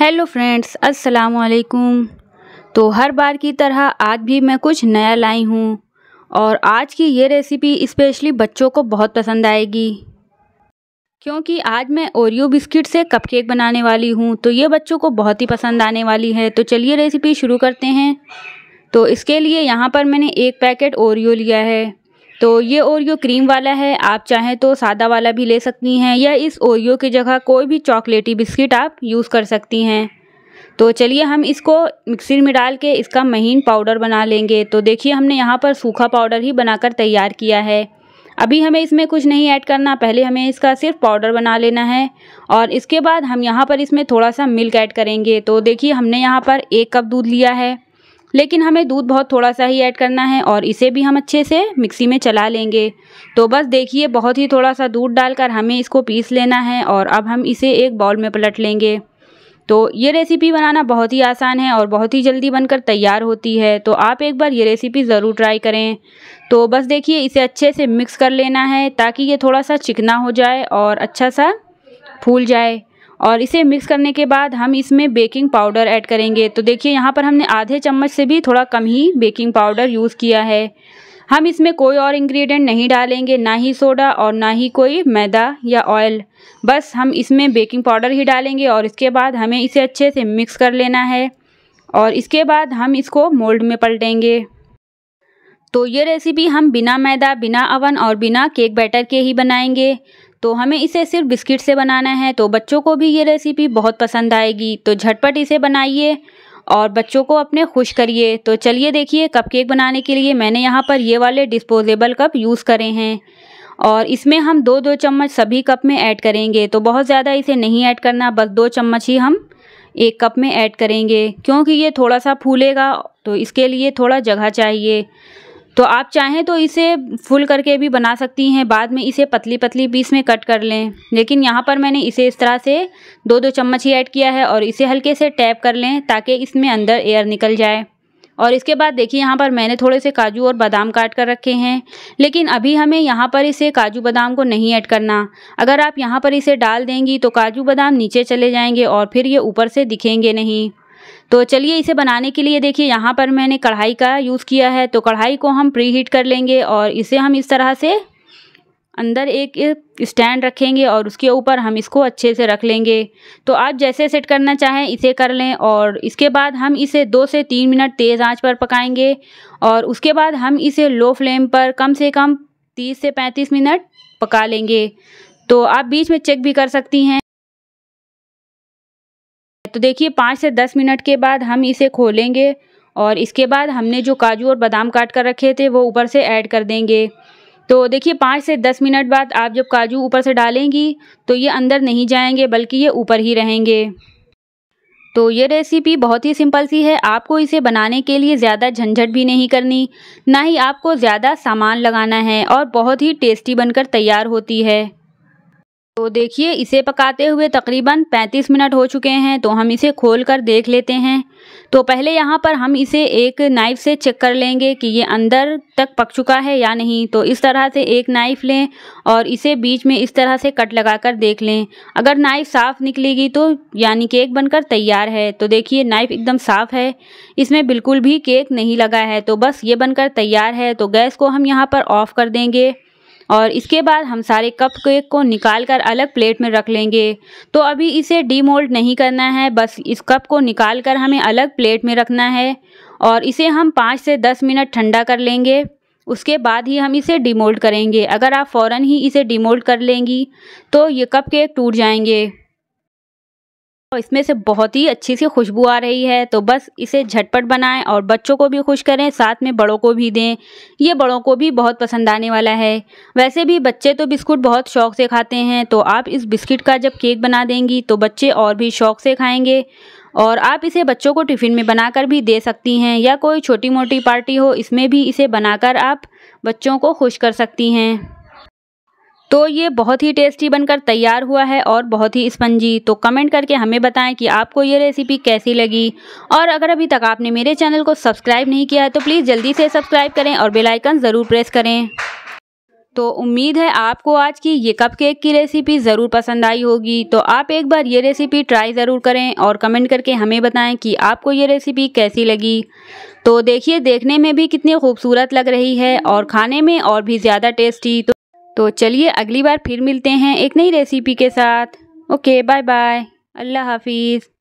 hello friends अस्सलाम वालेकुम तो हर बार की तरह आज भी मैं कुछ नया लाई हूँ और आज की ये रेसिपी स्पेशली बच्चों को बहुत पसंद आएगी क्योंकि आज मैं ओरियो बिस्किट से कपकेक बनाने वाली हूँ तो ये बच्चों को बहुत ही पसंद आने वाली है तो चलिए रेसिपी शुरू करते हैं तो इसके लिए यहाँ पर मैंने एक पैकेट ओरियो लिया है तो ये ओरियो क्रीम वाला है आप चाहें तो सादा वाला भी ले सकती हैं या इस ओरियो की जगह कोई भी चॉकलेटी बिस्किट आप यूज़ कर सकती हैं तो चलिए हम इसको मिक्सर में डाल के इसका महीन पाउडर बना लेंगे तो देखिए हमने यहाँ पर सूखा पाउडर ही बनाकर तैयार किया है अभी हमें इसमें कुछ नहीं ऐड करना पहले हमें इसका सिर्फ पाउडर बना लेना है और इसके बाद हम यहाँ पर इसमें थोड़ा सा मिल्क ऐड करेंगे तो देखिए हमने यहाँ पर एक कप दूध लिया है लेकिन हमें दूध बहुत थोड़ा सा ही ऐड करना है और इसे भी हम अच्छे से मिक्सी में चला लेंगे तो बस देखिए बहुत ही थोड़ा सा दूध डालकर हमें इसको पीस लेना है और अब हम इसे एक बाउल में पलट लेंगे तो ये रेसिपी बनाना बहुत ही आसान है और बहुत ही जल्दी बनकर तैयार होती है तो आप एक बार ये रेसिपी ज़रूर ट्राई करें तो बस देखिए इसे अच्छे से मिक्स कर लेना है ताकि ये थोड़ा सा चिकना हो जाए और अच्छा सा फूल जाए और इसे मिक्स करने के बाद हम इसमें बेकिंग पाउडर ऐड करेंगे तो देखिए यहाँ पर हमने आधे चम्मच से भी थोड़ा कम ही बेकिंग पाउडर यूज़ किया है हम इसमें कोई और इंग्रेडिएंट नहीं डालेंगे ना ही सोडा और ना ही कोई मैदा या ऑयल बस हम इसमें बेकिंग पाउडर ही डालेंगे और इसके बाद हमें इसे अच्छे से मिक्स कर लेना है और इसके बाद हम इसको मोल्ड में पलटेंगे तो ये रेसिपी हम बिना मैदा बिना अवन और बिना केक बैटर के ही बनाएंगे तो हमें इसे सिर्फ बिस्किट से बनाना है तो बच्चों को भी ये रेसिपी बहुत पसंद आएगी तो झटपट इसे बनाइए और बच्चों को अपने खुश करिए तो चलिए देखिए कपकेक बनाने के लिए मैंने यहाँ पर ये वाले डिस्पोजेबल कप यूज़ करे हैं और इसमें हम दो दो चम्मच सभी कप में ऐड करेंगे तो बहुत ज़्यादा इसे नहीं ऐड करना बस दो चम्मच ही हम एक कप में ऐड करेंगे क्योंकि ये थोड़ा सा फूलेगा तो इसके लिए थोड़ा जगह चाहिए तो आप चाहें तो इसे फुल करके भी बना सकती हैं बाद में इसे पतली पतली पीस में कट कर लें लेकिन यहाँ पर मैंने इसे इस तरह से दो दो चम्मच ही ऐड किया है और इसे हल्के से टैप कर लें ताकि इसमें अंदर एयर निकल जाए और इसके बाद देखिए यहाँ पर मैंने थोड़े से काजू और बादाम काट कर रखे हैं लेकिन अभी हमें यहाँ पर इसे काजू बादाम को नहीं ऐड करना अगर आप यहाँ पर इसे डाल देंगी तो काजू बादाम नीचे चले जाएंगे और फिर ये ऊपर से दिखेंगे नहीं तो चलिए इसे बनाने के लिए देखिए यहाँ पर मैंने कढ़ाई का यूज़ किया है तो कढ़ाई को हम प्री हीट कर लेंगे और इसे हम इस तरह से अंदर एक स्टैंड रखेंगे और उसके ऊपर हम इसको अच्छे से रख लेंगे तो आप जैसे सेट करना चाहें इसे कर लें और इसके बाद हम इसे दो से तीन मिनट तेज़ आंच पर पकाएंगे और उसके बाद हम इसे लो फ्लेम पर कम से कम तीस से पैंतीस मिनट पका लेंगे तो आप बीच में चेक भी कर सकती हैं तो देखिए पाँच से दस मिनट के बाद हम इसे खोलेंगे और इसके बाद हमने जो काजू और बादाम काट कर रखे थे वो ऊपर से ऐड कर देंगे तो देखिए पाँच से दस मिनट बाद आप जब काजू ऊपर से डालेंगी तो ये अंदर नहीं जाएंगे बल्कि ये ऊपर ही रहेंगे तो ये रेसिपी बहुत ही सिंपल सी है आपको इसे बनाने के लिए ज़्यादा झंझट भी नहीं करनी ना ही आपको ज़्यादा सामान लगाना है और बहुत ही टेस्टी बनकर तैयार होती है तो देखिए इसे पकाते हुए तकरीबन 35 मिनट हो चुके हैं तो हम इसे खोल कर देख लेते हैं तो पहले यहाँ पर हम इसे एक नाइफ़ से चेक कर लेंगे कि ये अंदर तक पक चुका है या नहीं तो इस तरह से एक नाइफ़ लें और इसे बीच में इस तरह से कट लगा कर देख लें अगर नाइफ़ साफ़ निकलेगी तो यानी केक बनकर तैयार है तो देखिए नाइफ़ एकदम साफ़ है इसमें बिल्कुल भी केक नहीं लगा है तो बस ये बनकर तैयार है तो गैस को हम यहाँ पर ऑफ़ कर देंगे और इसके बाद हम सारे कप केक को निकाल कर अलग प्लेट में रख लेंगे तो अभी इसे डीमोल्ड नहीं करना है बस इस कप को निकाल कर हमें अलग प्लेट में रखना है और इसे हम पाँच से दस मिनट ठंडा कर लेंगे उसके बाद ही हम इसे डीमोल्ड करेंगे अगर आप फ़ौर ही इसे डिमोल्ड कर लेंगी तो ये कप केक टूट जाएंगे और तो इसमें से बहुत ही अच्छी सी खुशबू आ रही है तो बस इसे झटपट बनाएं और बच्चों को भी खुश करें साथ में बड़ों को भी दें ये बड़ों को भी बहुत पसंद आने वाला है वैसे भी बच्चे तो बिस्कुट बहुत शौक से खाते हैं तो आप इस बिस्किट का जब केक बना देंगी तो बच्चे और भी शौक से खाएंगे और आप इसे बच्चों को टिफ़िन में बनाकर भी दे सकती हैं या कोई छोटी मोटी पार्टी हो इसमें भी इसे बनाकर आप बच्चों को खुश कर सकती हैं तो ये बहुत ही टेस्टी बनकर तैयार हुआ है और बहुत ही स्पंजी तो कमेंट करके हमें बताएं कि आपको ये रेसिपी कैसी लगी और अगर अभी तक आपने मेरे चैनल को सब्सक्राइब नहीं किया है तो प्लीज़ जल्दी से सब्सक्राइब करें और बेलाइकन ज़रूर प्रेस करें तो उम्मीद है आपको आज की ये कप केक की रेसिपी ज़रूर पसंद आई होगी तो आप एक बार ये रेसिपी ट्राई ज़रूर करें और कमेंट करके हमें बताएं कि आपको ये रेसिपी कैसी लगी तो देखिए देखने में भी कितनी खूबसूरत लग रही है और खाने में और भी ज़्यादा टेस्टी तो तो चलिए अगली बार फिर मिलते हैं एक नई रेसिपी के साथ ओके बाय बाय अल्लाह हाफिज़